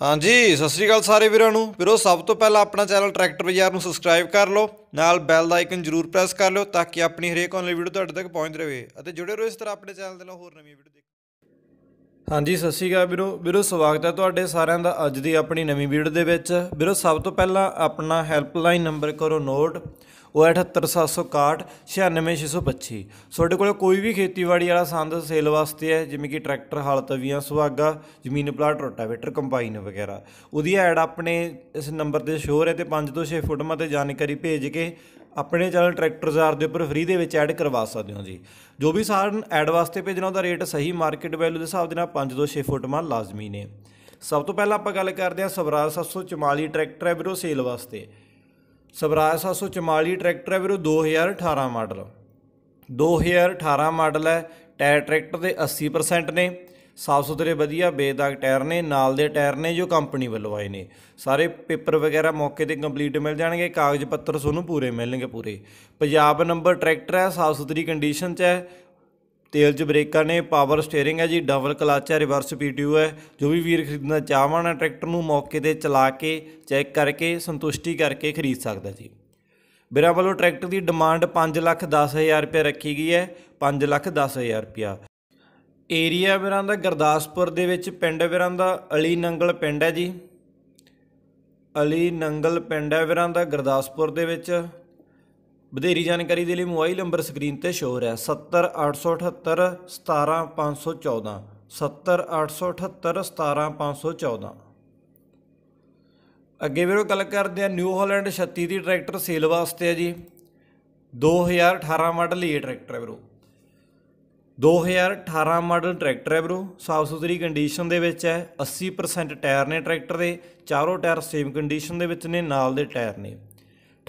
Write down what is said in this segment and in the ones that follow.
ਹਾਂਜੀ ਸਤਿ ਸ੍ਰੀ ਅਕਾਲ ਸਾਰੇ ਵੀਰਾਂ ਨੂੰ ਵੀਰੋ ਸਭ ਤੋਂ ਪਹਿਲਾਂ ਆਪਣਾ ਚੈਨਲ ਟਰੈਕਟਰ ਬਾਜ਼ਾਰ ਨੂੰ ਸਬਸਕ੍ਰਾਈਬ ਕਰ ਲਓ ਨਾਲ ਬੈਲ ਦਾ ਆਈਕਨ ਜ਼ਰੂਰ ਪ੍ਰੈਸ ਕਰ ਲਓ ਤਾਂ ਕਿ ਆਪਣੀ ਹਰੇਕ ਆਨਲਾਈਨ ਵੀਡੀਓ ਤੁਹਾਡੇ ਤੱਕ ਪਹੁੰਚਦੀ ਰਹੇ ਅਤੇ ਜੁੜੇ ਰਹੋ ਇਸ ਤਰ੍ਹਾਂ ਆਪਣੇ ਚੈਨਲ ਦੇ ਨਾਲ ਹੋਰ ਨਵੀਆਂ ਵੀਡੀਓ ਦੇਖ ਹਾਂਜੀ ਸਤਿ ਸ਼੍ਰੀ ਅਕਾਲ ਵੀਰੋ ਵੀਰੋ ਸਵਾਗਤ ਹੈ ਤੁਹਾਡੇ ਸਾਰਿਆਂ ਦਾ ਅੱਜ ਦੀ ਆਪਣੀ ਨਵੀਂ ਵੀਡੀਓ ਦੇ ਵਿੱਚ ਵੀਰੋ ਸਭ ਤੋਂ ਪਹਿਲਾਂ ਆਪਣਾ ਹੈਲਪਲਾਈਨ ਨੰਬਰ ਕਰੋ ਨੋਟ ਉਹ 7861 96625 ਤੁਹਾਡੇ ਕੋਲ ਕੋਈ ਵੀ ਖੇਤੀਬਾੜੀ ਵਾਲਾ ਸੰਦ ਸੇਲ ਵਾਸਤੇ ਹੈ ਜਿਵੇਂ ਕਿ ਟਰੈਕਟਰ ਹਲ ਤਵੀਆਂ ਸੁਹਾਗਾ ਜ਼ਮੀਨ ਪਲਾਟ ਰੋਟਾਵੇਟਰ ਕੰਪਾਈਨ ਵਗੈਰਾ ਉਹਦੀ ਐਡ ਆਪਣੇ ਇਸ ਨੰਬਰ ਤੇ ਸ਼ੋਅ ਹੈ ਤੇ 5 ਤੋਂ 6 ਫੁੱਟ ਮਤੇ ਜਾਣਕਾਰੀ ਭੇਜ ਕੇ ਆਪਣੇ ਚੈਨਲ ਟਰੈਕਟਰ ਜ਼ਾਰ ਦੇ ਉੱਪਰ ਫ੍ਰੀ ਦੇ ਵਿੱਚ ਐਡ ਕਰਵਾ ਸਕਦੇ ਹੋ ਜੀ ਜੋ ਵੀ ਸਾਰਨ ਐਡ ਵਾਸਤੇ ਭੇਜਣਾ ਉਹਦਾ ਰੇਟ ਸਹੀ ਮਾਰਕੀਟ ਵੈਲਿਊ ਦੇ ਹਿਸਾਬ ਦੇ ਨਾਲ 5 ਤੋਂ 6 ਫੁੱਟ ਮਾ ਲਾਜ਼ਮੀ ਨੇ ਸਭ ਤੋਂ ਪਹਿਲਾਂ ਆਪਾਂ ਗੱਲ ਕਰਦੇ ਹਾਂ ਸਵਰਾਜ 744 ਟਰੈਕਟਰ ਹੈ ਵੀਰੋ ਸੇਲ ਵਾਸਤੇ ਸਵਰਾਜ 744 ਟਰੈਕਟਰ ਹੈ ਵੀਰੋ 2018 ਮਾਡਲ 2018 ਮਾਡਲ ਹੈ ਟਾਇਰ ਟਰੈਕਟਰ ਦੇ 80% ਨੇ ਸਾਫ ਸੁਥਰੇ ਵਧੀਆ ਬੇਦਾਗ ਟਾਇਰ ਨੇ ਨਾਲ ਦੇ ਟਾਇਰ ਨੇ ਜੋ ਕੰਪਨੀ ਵੱਲੋਂ ਆਏ ਨੇ ਸਾਰੇ ਪੇਪਰ ਵਗੈਰਾ ਮੌਕੇ ਤੇ ਕੰਪਲੀਟ ਮਿਲ ਜਾਣਗੇ ਕਾਗਜ਼ ਪੱਤਰ ਸੋਨੂੰ ਪੂਰੇ ਮਿਲਣਗੇ ਪੂਰੇ ਪੰਜਾਬ ਨੰਬਰ ਟਰੈਕਟਰ ਹੈ ਸਾਫ ਸੁਥਰੀ ਕੰਡੀਸ਼ਨ 'ਚ ਹੈ ਤੇਲ ਚ ਬ੍ਰੇਕਾਂ ਨੇ ਪਾਵਰ ਸਟੀering ਹੈ ਜੀ ਡਬਲ ਕਲਚ ਹੈ ਰਿਵਰਸ ਪੀਟੀਯੂ ਹੈ ਜੋ ਵੀ ਵੀਰ ਖਰੀਦਣਾ ਹੈ ਟਰੈਕਟਰ ਨੂੰ ਮੌਕੇ ਤੇ ਚਲਾ ਕੇ ਚੈੱਕ ਕਰਕੇ ਸੰਤੁਸ਼ਟੀ ਕਰਕੇ ਖਰੀਦ ਸਕਦਾ ਜੀ ਵੀਰਾਂ ਵੱਲੋਂ ਟਰੈਕਟਰ ਦੀ ਡਿਮਾਂਡ 5 ਲੱਖ 10 ਹਜ਼ਾਰ ਰੁਪਏ ਰੱਖੀ ਗਈ ਹੈ 5 ਲੱਖ 10 ਹਜ਼ਾਰ ਰੁਪਿਆ ਏਰੀਆ ਵੀਰਾਂ ਦਾ ਗੁਰਦਾਸਪੁਰ ਦੇ ਵਿੱਚ ਪਿੰਡ ਵਿਰਾਂ ਦਾ ਅਲੀ ਨੰਗਲ ਪਿੰਡ ਹੈ ਜੀ ਅਲੀ ਨੰਗਲ ਪਿੰਡ ਹੈ ਵਿਰਾਂ ਦਾ ਗੁਰਦਾਸਪੁਰ ਦੇ ਵਿੱਚ ਵਧੇਰੀ ਜਾਣਕਾਰੀ ਦੇ ਲਈ ਮੋਬਾਈਲ ਨੰਬਰ ਸਕਰੀਨ ਤੇ ਸ਼ੋਅ ਹੈ 7087817514 7087817514 ਅੱਗੇ ਵੀਰੋ ਗੱਲ ਕਰਦੇ ਆ ਨਿਊ ਹਾਲੈਂਡ 36 ਦੀ ਟਰੈਕਟਰ ਸੇਲ ਵਾਸਤੇ ਆ ਜੀ 2018 ਮਾਡਲ ਇਹ ਟਰੈਕਟਰ ਹੈ ਵੀਰੋ 2018 ਮਾਡਲ ਟਰੈਕਟਰ ਹੈ ਵੀਰੋ ਸਾਫ ਸੁਥਰੀ ਕੰਡੀਸ਼ਨ ਦੇ ਵਿੱਚ ਹੈ 80% ਟਾਇਰ ਨੇ ਟਰੈਕਟਰ ਦੇ ਚਾਰੋਂ ਟਾਇਰ ਸੇਮ ਕੰਡੀਸ਼ਨ ਦੇ ਵਿੱਚ ਨੇ ਨਾਲ ਦੇ ਟਾਇਰ ਨੇ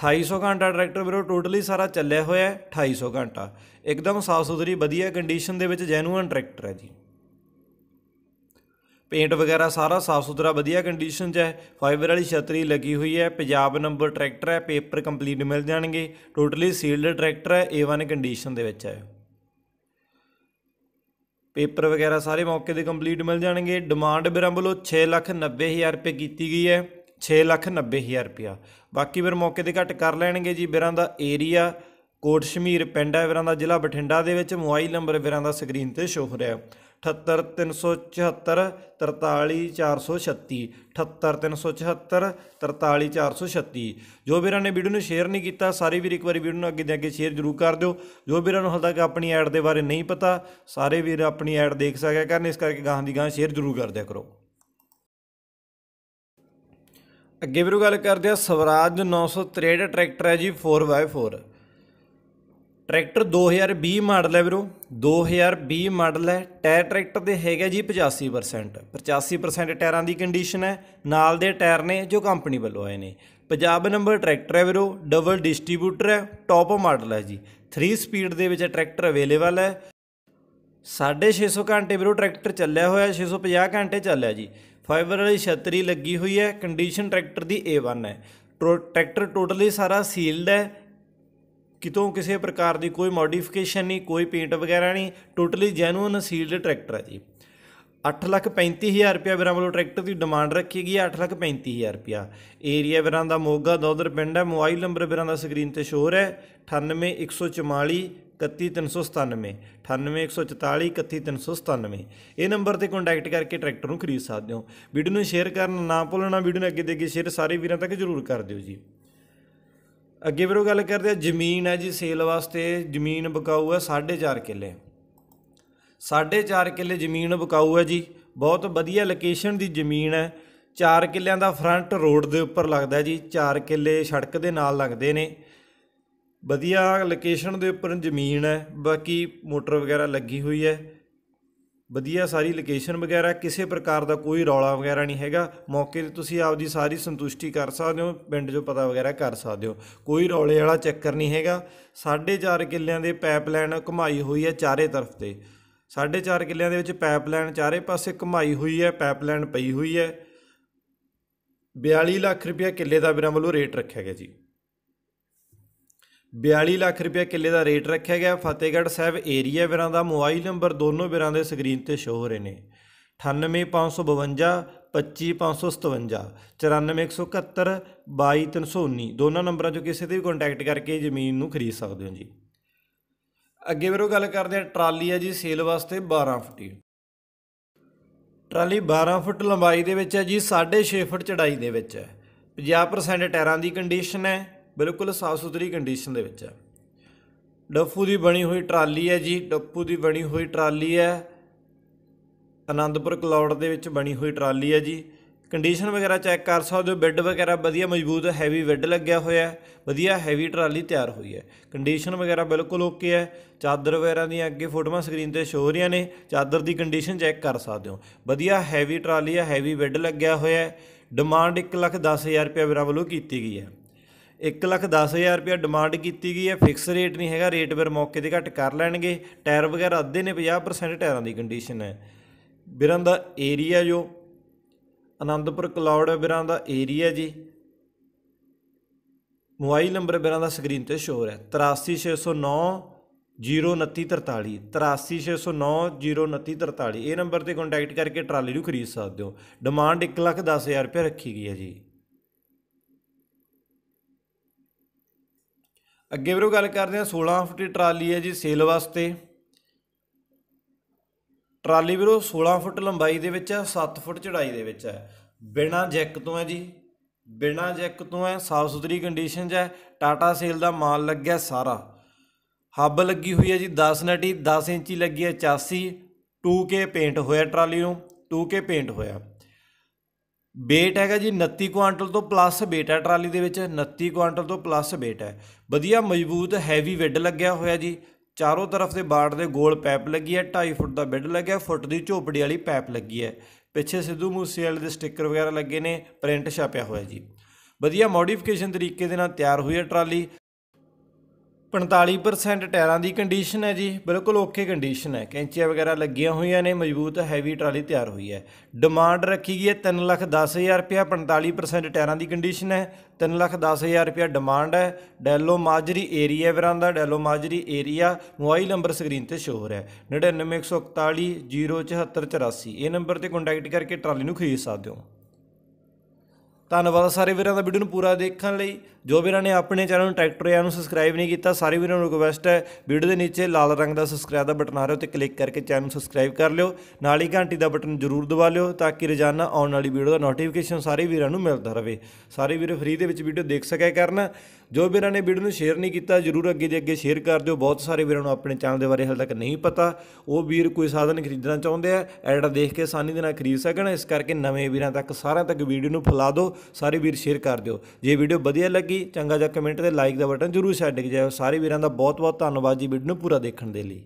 2800 ਘੰਟਾ ਟਰੈਕਟਰ ਵੀਰੋ ਟੋਟਲੀ ਸਾਰਾ ਚੱਲਿਆ ਹੋਇਆ ਹੈ 2800 ਘੰਟਾ ਇੱਕਦਮ ਸਾਫ ਸੁਥਰੀ ਵਧੀਆ ਕੰਡੀਸ਼ਨ ਦੇ ਵਿੱਚ ਜੈਨੂਅਨ ਟਰੈਕਟਰ ਹੈ ਜੀ ਪੇਂਟ ਵਗੈਰਾ ਸਾਰਾ ਸਾਫ ਸੁਥਰਾ ਵਧੀਆ ਕੰਡੀਸ਼ਨ 'ਚ ਹੈ ਫਾਈਬਰ ਵਾਲੀ ਛਤਰੀ ਲੱਗੀ ਹੋਈ ਹੈ ਪੰਜਾਬ ਨੰਬਰ ਟਰੈਕਟਰ ਹੈ ਪੇਪਰ ਕੰਪਲੀਟ ਮਿਲ ਜਾਣਗੇ ਟੋਟਲੀ ਸੀਲਡ ਟਰੈਕਟਰ ਹੈ A1 ਕੰਡੀਸ਼ਨ ਦੇ ਵਿੱਚ ਹੈ ਪੇਪਰ ਵਗੈਰਾ ਸਾਰੇ ਮੌਕੇ ਦੇ ਕੰਪਲੀਟ ਮਿਲ ਜਾਣਗੇ ਡਿਮਾਂਡ ਬਿਰੰਬਲੋ 690000 ਰੁਪਏ ਕੀਤੀ ਗਈ ਹੈ 6 ਲੱਖ 90 ਹਜ਼ਾਰ ਰੁਪਿਆ ਬਾਕੀ ਵੀਰ ਮੌਕੇ ਦੇ ਘਟ ਕਰ ਲੈਣਗੇ ਜੀ ਵੀਰਾਂ ਦਾ ਏਰੀਆ ਕੋਟ ਸ਼ਮੀਰ ਪਿੰਡ ਹੈ ਵੀਰਾਂ ਦਾ ਜ਼ਿਲ੍ਹਾ ਬਠਿੰਡਾ ਦੇ ਵਿੱਚ ਮੋਬਾਈਲ ਨੰਬਰ ਵੀਰਾਂ ਦਾ ਸਕਰੀਨ ਤੇ ਸ਼ੋ ਹੋ ਰਿਹਾ 7374 43436 ਜੋ ਵੀਰਾਂ ਨੇ ਵੀਡੀਓ ਨੂੰ ਸ਼ੇਅਰ ਨਹੀਂ ਕੀਤਾ ਸਾਰੇ ਵੀਰ ਇੱਕ ਵਾਰੀ ਵੀਡੀਓ ਨੂੰ ਅੱਗੇ ਦੇ ਅੱਗੇ ਸ਼ੇਅਰ ਜ਼ਰੂਰ ਕਰ ਦਿਓ ਜੋ ਵੀਰਾਂ ਨੂੰ ਹਾਲ ਕਿ ਆਪਣੀ ਐਡ ਦੇ ਬਾਰੇ ਨਹੀਂ ਪਤਾ ਸਾਰੇ ਵੀਰ ਆਪਣੀ ਐਡ ਦੇਖ ਸਕਿਆ ਕਰਨ ਇਸ ਕਰਕੇ ਗਾਹਾਂ ਦੀ ਗਾਹਾਂ ਸ਼ੇਅਰ ਜ਼ਰੂਰ ਕਰ ਦਿਆ ਕਰੋ ਅੱਗੇ ਵੀਰੋ ਗੱਲ ਕਰਦੇ ਆ ਸਵਰਾਜ 963 ਟਰੈਕਟਰ ਹੈ ਜੀ 4x4 ਟਰੈਕਟਰ 2020 ਮਾਡਲ ਹੈ ਵੀਰੋ 2020 ਮਾਡਲ ਹੈ ਟਾਇਰ ਟਰੈਕਟਰ ਦੇ ਹੈਗਾ ਜੀ 85% 85% ਟਾਇਰਾਂ ਦੀ ਕੰਡੀਸ਼ਨ ਹੈ ਨਾਲ ਦੇ ਟਾਇਰ ਨੇ ਜੋ ਕੰਪਨੀ ਵੱਲੋਂ ਆਏ ਨੇ ਪੰਜਾਬ ਨੰਬਰ ਟਰੈਕਟਰ ਹੈ ਵੀਰੋ ਡਬਲ ਡਿਸਟ੍ਰੀਬਿਊਟਰ ਹੈ ਟੌਪ ਮਾਡਲ ਹੈ ਜੀ 3 ਸਪੀਡ ਦੇ ਵਿੱਚ ਟਰੈਕਟਰ ਅਵੇਲੇਬਲ ਹੈ 650 ਘੰਟੇ ਵੀਰੋ ਟਰੈਕਟਰ ਚੱਲਿਆ ਹੋਇਆ 650 ਘੰਟੇ ਚੱਲਿਆ ਜੀ ਫਾਈਬਰ ਵਾਲੀ ਛਤਰੀ ਲੱਗੀ ਹੋਈ ਹੈ ਕੰਡੀਸ਼ਨ ਟਰੈਕਟਰ ਦੀ A1 ਹੈ ਟਰੈਕਟਰ ਟੋਟਲੀ ਸਾਰਾ ਸੀਲਡ ਹੈ ਕਿਤੋਂ ਕਿਸੇ ਪ੍ਰਕਾਰ ਦੀ ਕੋਈ ਮੋਡੀਫਿਕੇਸ਼ਨ ਨਹੀਂ ਕੋਈ ਪੇਂਟ ਵਗੈਰਾ ਨਹੀਂ ਟੋਟਲੀ ਜੈਨੂਇਨ ਸੀਲਡ ਟਰੈਕਟਰ ਹੈ ਜੀ 835000 ਰੁਪਿਆ ਵੀਰਾਂ ਵੱਲੋਂ ਟਰੈਕਟਰ ਦੀ ਡਿਮਾਂਡ ਰੱਖੀ ਗਈ ਹੈ 835000 ਰੁਪਿਆ ਏਰੀਆ ਵੀਰਾਂ ਦਾ ਮੋਗਾ ਦੌਦਰ ਪਿੰਡ ਹੈ ਮੋਬਾਈਲ ਨੰਬਰ ਵੀਰਾਂ ਦਾ ਸਕਰੀਨ ਤੇ ਸ਼ੋਰ ਹੈ 98144 31397 98144 31397 ਇਹ ਨੰਬਰ ਤੇ ਕੰਟੈਕਟ ਕਰਕੇ ਟਰੈਕਟਰ ਨੂੰ ਖਰੀਦ ਸਕਦੇ ਹੋ ਵੀਡੀਓ ਨੂੰ ਸ਼ੇਅਰ ਕਰਨਾ ਨਾ ਭੁੱਲਣਾ ਵੀਡੀਓ ਨੂੰ ਅੱਗੇ ਦੇ ਅੱਗੇ ਸ਼ੇਅਰ ਸਾਰੇ ਵੀਰਾਂ ਤੱਕ ਜ਼ਰੂਰ ਕਰ ਦਿਓ ਜੀ ਅੱਗੇ ਵੀਰੋ ਗੱਲ ਕਰਦੇ ਆ ਜ਼ਮੀਨ ਹੈ ਜੀ ਸੇਲ ਵਾਸਤੇ ਜ਼ਮੀਨ ਬਕਾਊ ਹੈ 4.5 ਕਿੱਲੇ 4.5 ਕਿੱਲੇ ਜ਼ਮੀਨ ਬਕਾਊ ਹੈ ਜੀ ਬਹੁਤ ਵਧੀਆ ਲੋਕੇਸ਼ਨ ਦੀ ਜ਼ਮੀਨ ਹੈ 4 ਕਿੱਲਿਆਂ ਦਾ ਫਰੰਟ ਰੋਡ ਦੇ ਉੱਪਰ ਲੱਗਦਾ ਜੀ 4 ਕਿੱਲੇ ਸੜਕ ਦੇ ਨਾਲ ਲੱਗਦੇ ਨੇ ਵਧੀਆ ਲੋਕੇਸ਼ਨ ਦੇ ਉੱਪਰ ਜ਼ਮੀਨ ਹੈ ਬਾਕੀ ਮੋਟਰ ਵਗੈਰਾ ਲੱਗੀ ਹੋਈ ਹੈ ਵਧੀਆ ਸਾਰੀ ਲੋਕੇਸ਼ਨ ਵਗੈਰਾ ਕਿਸੇ ਪ੍ਰਕਾਰ ਦਾ ਕੋਈ ਰੌਲਾ ਵਗੈਰਾ ਨਹੀਂ ਹੈਗਾ ਮੌਕੇ ਤੇ ਤੁਸੀਂ ਆਪਦੀ ਸਾਰੀ ਸੰਤੁਸ਼ਟੀ ਕਰ ਸਕਦੇ ਹੋ ਪਿੰਡ 'ਚੋਂ ਪਤਾ ਵਗੈਰਾ ਕਰ ਸਕਦੇ ਹੋ ਕੋਈ ਰੌਲੇ ਵਾਲਾ ਚੱਕਰ ਨਹੀਂ ਹੈਗਾ 4.5 ਕਿੱਲਿਆਂ ਦੇ ਪਾਈਪਲਾਈਨ ਘੁਮਾਈ ਹੋਈ ਹੈ ਚਾਰੇ ਤਰਫ ਤੇ 4.5 ਕਿੱਲਿਆਂ ਦੇ ਵਿੱਚ ਪਾਈਪਲਾਈਨ ਚਾਰੇ ਪਾਸੇ ਘੁਮਾਈ ਹੋਈ ਹੈ ਪਾਈਪਲਾਈਨ ਪਈ ਹੋਈ ਹੈ 42 ਲੱਖ ਰੁਪਏ ਕਿੱਲੇ ਦਾ ਬਿਨਾਂ ਵੱਲੋਂ ਰੇਟ ਰੱਖਿਆ ਗਿਆ ਜੀ 42 ਲੱਖ ਰੁਪਏ ਕਿੱਲੇ ਦਾ ਰੇਟ ਰੱਖਿਆ ਗਿਆ ਫਤਿਹਗੜ੍ਹ ਸਾਹਿਬ ਏਰੀਆ ਵੀਰਾਂ ਦਾ ਮੋਬਾਈਲ ਨੰਬਰ ਦੋਨੋਂ ਵੀਰਾਂ ਦੇ ਸਕਰੀਨ ਤੇ ਸ਼ੋ ਹੋ ਰਹੇ ਨੇ 98552 25557 94171 22319 ਦੋਨਾਂ ਨੰਬਰਾਂ 'ਚੋਂ ਕਿਸੇ ਤੇ ਵੀ ਕੰਟੈਕਟ ਕਰਕੇ ਜ਼ਮੀਨ ਨੂੰ ਖਰੀਦ ਸਕਦੇ ਹੋ ਜੀ ਅੱਗੇ ਵੀਰੋ ਗੱਲ ਕਰਦੇ ਆ ਟਰਾਲੀ ਆ ਜੀ ਸੇਲ ਵਾਸਤੇ 12 ਫੁੱਟ ਟਰਾਲੀ 12 ਫੁੱਟ ਲੰਬਾਈ ਦੇ ਵਿੱਚ ਹੈ ਜੀ 6.5 ਫੁੱਟ ਚੜਾਈ ਦੇ ਵਿੱਚ ਹੈ 50% ਟਾਇਰਾਂ ਦੀ ਕੰਡੀਸ਼ਨ ਹੈ ਬਿਲਕੁਲ ਸਾਫ ਸੁਥਰੀ ਕੰਡੀਸ਼ਨ ਦੇ ਵਿੱਚ ਹੈ ਡੱਫੂ ਦੀ ਬਣੀ ਹੋਈ ਟਰਾਲੀ ਹੈ ਜੀ ਡੱਫੂ ਦੀ ਬਣੀ ਹੋਈ ਟਰਾਲੀ ਹੈ ਆਨੰਦਪੁਰ ਕਲੌੜ ਦੇ ਵਿੱਚ ਬਣੀ ਹੋਈ ਟਰਾਲੀ ਹੈ ਜੀ ਕੰਡੀਸ਼ਨ ਵਗੈਰਾ ਚੈੱਕ ਕਰ ਸਕਦੇ ਹੋ ਬੈੱਡ ਵਗੈਰਾ ਵਧੀਆ ਮਜ਼ਬੂਤ ਹੈਵੀ ਬੈੱਡ ਲੱਗਿਆ ਹੋਇਆ ਹੈ ਵਧੀਆ ਹੈਵੀ ਟਰਾਲੀ ਤਿਆਰ ਹੋਈ ਹੈ ਕੰਡੀਸ਼ਨ ਵਗੈਰਾ ਬਿਲਕੁਲ ਓਕੇ ਹੈ ਚਾਦਰ ਵਗੈਰਾ ਦੀਆਂ ਅੱਗੇ ਫੋਟੋਆਂ ਸਕਰੀਨ ਤੇ ਸ਼ੋ ਹੋ ਰਹੀਆਂ ਨੇ ਚਾਦਰ ਦੀ ਕੰਡੀਸ਼ਨ ਚੈੱਕ ਕਰ ਸਕਦੇ ਹੋ ਵਧੀਆ ਹੈਵੀ ਟਰਾਲੀ ਹੈ ਹੈਵੀ ਬੈੱਡ ਲੱਗਿਆ ਹੋਇਆ ਹੈ ਡਿਮਾਂਡ 1 ਲੱਖ 10 ਹਜ਼ਾਰ ਰੁਪਏ ਵੀਰਾਂ ਵੱਲੋਂ ਕੀਤੀ ਗਈ ਹੈ 1 ਲੱਖ 10000 ਰੁਪਏ ਡਿਮਾਂਡ ਕੀਤੀ ਗਈ ਹੈ ਫਿਕਸ ਰੇਟ ਨਹੀਂ ਹੈਗਾ ਰੇਟ ਵੀਰ ਮੌਕੇ ਤੇ ਘਟ ਕਰ ਲੈਣਗੇ ਟਾਇਰ ਵਗੈਰਾ ਅੱਧੇ ਨੇ 50% ਟਾਇਰਾਂ ਦੀ ਕੰਡੀਸ਼ਨ ਹੈ ਬਿਰਾਂ ਦਾ ਏਰੀਆ ਜੋ ਆਨੰਦਪੁਰ ਕਲਾਉਡ ਬਿਰਾਂ ਦਾ ਏਰੀਆ ਜੀ ਮੋਬਾਈਲ ਨੰਬਰ ਬਿਰਾਂ ਦਾ ਸਕਰੀਨ ਤੇ ਸ਼ੋਅ ਹੈ 83609 02943 83609 ਇਹ ਨੰਬਰ ਤੇ ਕੰਟੈਕਟ ਕਰਕੇ ਟਰਾਲੀ ਨੂੰ ਖਰੀਦ ਸਕਦੇ ਹੋ ਡਿਮਾਂਡ 1 ਲੱਖ 10000 ਰੁਪਏ ਰੱਖੀ ਗਈ ਹੈ ਜੀ ਅੱਗੇ ਵੀਰੋ ਗੱਲ ਕਰਦੇ ਆ 16 ਫੁੱਟ ਟਰਾਲੀ ਹੈ ਜੀ ਸੇਲ ਵਾਸਤੇ ਟਰਾਲੀ ਵੀਰੋ 16 ਫੁੱਟ ਲੰਬਾਈ ਦੇ ਵਿੱਚ ਹੈ 7 ਫੁੱਟ ਚੜਾਈ ਦੇ ਵਿੱਚ ਹੈ ਬਿਨਾ ਜੈਕ ਤੋਂ ਹੈ ਜੀ ਬਿਨਾ ਜੈਕ ਤੋਂ ਹੈ ਸਾਫ ਸੁਥਰੀ ਕੰਡੀਸ਼ਨ 'ਚ ਹੈ ਟਾਟਾ ਸੇਲ ਦਾ ਮਾਲ ਲੱਗਿਆ ਸਾਰਾ ਹੱਬ ਲੱਗੀ ਹੋਈ ਹੈ ਜੀ 10 ਨਟੀ 10 ਇੰਚੀ ਲੱਗੀ ਹੈ 84 2K ਪੇਂਟ ਹੋਇਆ ਟਰਾਲੀ ਨੂੰ 2K ਪੇਂਟ ਹੋਇਆ weight ਹੈਗਾ ਜੀ 29 ਕੁਆਂਟਲ ਤੋਂ ਪਲੱਸ weight ਹੈ ਟਰਾਲੀ ਦੇ ਵਿੱਚ 29 ਕੁਆਂਟਲ ਤੋਂ ਪਲੱਸ weight ਹੈ ਵਧੀਆ ਮਜ਼ਬੂਤ ਹੈਵੀ ਵਿੱਡ ਲੱਗਿਆ ਹੋਇਆ ਜੀ ਚਾਰੋਂ ਤਰਫ ਦੇ ਬਾੜ ਦੇ ਗੋਲ ਪਾਈਪ ਲੱਗੀ ਹੈ 2.5 ਫੁੱਟ ਦਾ ਬੈੱਡ ਲੱਗਿਆ ਫੁੱਟ ਦੀ ਝੋਪੜੀ ਵਾਲੀ ਪਾਈਪ ਲੱਗੀ ਹੈ ਪਿੱਛੇ ਸਿੱਧੂ ਮੂਸੇ ਵਾਲੇ ਦੇ ਸਟicker ਵਗੈਰਾ ਲੱਗੇ ਨੇ ਪ੍ਰਿੰਟ ਛਾਪਿਆ ਹੋਇਆ ਜੀ ਵਧੀਆ ਮੋਡੀਫਿਕੇਸ਼ਨ ਤਰੀਕੇ ਦੇ ਨਾਲ ਤਿਆਰ ਹੋਈ ਹੈ ਟਰਾਲੀ 45% ਟਾਇਰਾਂ ਦੀ ਕੰਡੀਸ਼ਨ ਹੈ ਜੀ ਬਿਲਕੁਲ ਓਕੇ ਕੰਡੀਸ਼ਨ ਹੈ ਕੈਂਚੀਆਂ ਵਗੈਰਾ ਲੱਗੀਆਂ ਹੋਈਆਂ ਨੇ ਮਜ਼ਬੂਤ ਹੈਵੀ ਟਰਾਲੀ ਤਿਆਰ ਹੋਈ ਹੈ ਡਿਮਾਂਡ ਰੱਖੀ ਗਈ ਹੈ 3 ਲੱਖ 10000 ਰੁਪਿਆ 45% ਟਾਇਰਾਂ ਦੀ ਕੰਡੀਸ਼ਨ ਹੈ 3 ਲੱਖ 10000 ਰੁਪਿਆ ਡਿਮਾਂਡ ਹੈ ਡੈਲੋ ਮਾਜਰੀ ਏਰੀਆ ਵੀਰਾਂ ਦਾ Dallo Majri area mobile number screen ਤੇ ਸ਼ੋਅ ਹੋ ਰਿਹਾ ਹੈ 99141 ਇਹ ਨੰਬਰ ਤੇ ਕੰਟੈਕਟ ਕਰਕੇ ਟਰਾਲੀ ਨੂੰ ਖਰੀਦ ਸਕਦੇ ਹੋ ਧੰਨਵਾਦ ਸਾਰੇ ਵੀਰਾਂ ਦਾ ਵੀਡੀਓ ਨੂੰ ਪੂਰਾ ਦੇਖਣ ਲਈ ਜੋ ਵੀਰਾਂ ਨੇ ਆਪਣੇ ਚੈਨਲ ਨੂੰ ਟਰੈਕਟਰ ਯਾਰ ਨੂੰ ਸਬਸਕ੍ਰਾਈਬ ਨਹੀਂ ਕੀਤਾ ਸਾਰੇ ਵੀਰਾਂ ਨੂੰ ਰਿਕਵੈਸਟ ਹੈ ਵੀਡੀਓ ਦੇ ਨੀਚੇ ਲਾਲ ਰੰਗ ਦਾ ਸਬਸਕ੍ਰਾਈਬ ਦਾ ਬਟਨ ਆ ਰਿਹਾ ਤੇ ਕਲਿੱਕ ਕਰਕੇ ਚੈਨਲ ਨੂੰ ਸਬਸਕ੍ਰਾਈਬ ਕਰ ਲਿਓ ਨਾਲ ਹੀ ਘੰਟੀ ਦਾ ਬਟਨ ਜ਼ਰੂਰ ਦਬਾ ਲਿਓ ਤਾਂ ਕਿ ਰੋਜ਼ਾਨਾ ਆਉਣ ਵਾਲੀ ਵੀਡੀਓ ਦਾ ਨੋਟੀਫਿਕੇਸ਼ਨ ਸਾਰੇ ਵੀਰਾਂ ਨੂੰ ਮਿਲਦਾ ਰਹੇ ਸਾਰੇ ਵੀਰ ਫ੍ਰੀ ਦੇ ਵਿੱਚ ਵੀਡੀਓ ਦੇਖ ਸਕਿਆ ਕਰਨ ਜੋ ਵੀਰਾਂ ਨੇ ਵੀਡੀਓ ਨੂੰ ਸ਼ੇਅਰ ਨਹੀਂ ਕੀਤਾ ਜਰੂਰ ਅੱਗੇ ਦੇ ਅੱਗੇ ਸ਼ੇਅਰ ਕਰ ਦਿਓ ਬਹੁਤ ਸਾਰੇ ਵੀਰਾਂ ਨੂੰ ਆਪਣੇ ਚੈਨਲ ਦੇ ਬਾਰੇ ਹਾਲ ਤੱਕ ਨਹੀਂ ਪਤਾ ਉਹ ਵੀਰ ਕੋਈ ਸਾਧਨ ਖਰੀਦਣਾ ਚਾਹੁੰਦੇ ਆ ਐਡ ਦੇਖ ਕੇ ਆਸਾਨੀ ਦੇ ਨਾਲ ਖਰੀਦ ਸਕਣ ਇਸ ਕਰਕੇ ਨਵੇਂ ਵੀਰਾਂ ਤੱਕ ਸਾਰਿਆਂ ਤੱਕ ਵੀਡੀਓ ਨੂੰ ਫੈਲਾ ਦਿਓ ਸਾਰੇ ਵੀਰ ਸ਼ੇਅਰ ਕਰ ਦਿਓ ਜੇ ਵੀਡੀਓ ਵਧੀਆ ਲੱਗੀ ਚੰਗਾ ਜਿਹਾ ਕਮੈਂਟ ਤੇ ਲਾਈਕ ਦਾ ਬਟਨ ਜਰੂਰ ਛੱਡ ਕੇ ਜਾਓ ਸਾਰੇ ਵੀਰਾਂ ਦਾ ਬਹੁਤ ਬਹੁਤ ਧੰਨਵਾਦ ਜੀ ਵੀਡੀਓ ਨੂੰ ਪੂਰਾ ਦੇਖਣ ਦੇ ਲਈ